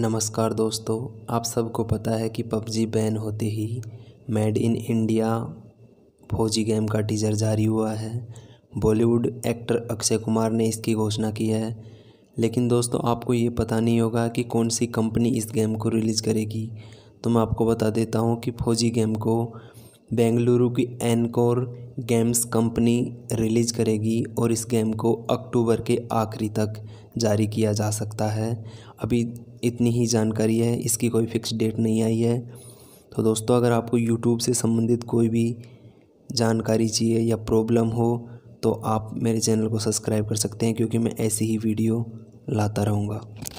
नमस्कार दोस्तों आप सबको पता है कि पबजी बैन होते ही made in India Fauji game का टीजर जारी हुआ है बॉलीवुड एक्टर अक्षय कुमार ने इसकी घोषणा की है लेकिन दोस्तों आपको ये पता नहीं होगा कि कौन सी कंपनी इस गेम को रिलीज़ करेगी तो मैं आपको बता देता हूँ कि फौजी गेम को बेंगलुरु की एनकोर गेम्स कंपनी रिलीज़ करेगी और इस गेम को अक्टूबर के आखिरी तक जारी किया जा सकता है अभी इतनी ही जानकारी है इसकी कोई फिक्स डेट नहीं आई है तो दोस्तों अगर आपको यूट्यूब से संबंधित कोई भी जानकारी चाहिए या प्रॉब्लम हो तो आप मेरे चैनल को सब्सक्राइब कर सकते हैं क्योंकि मैं ऐसी ही वीडियो लाता रहूँगा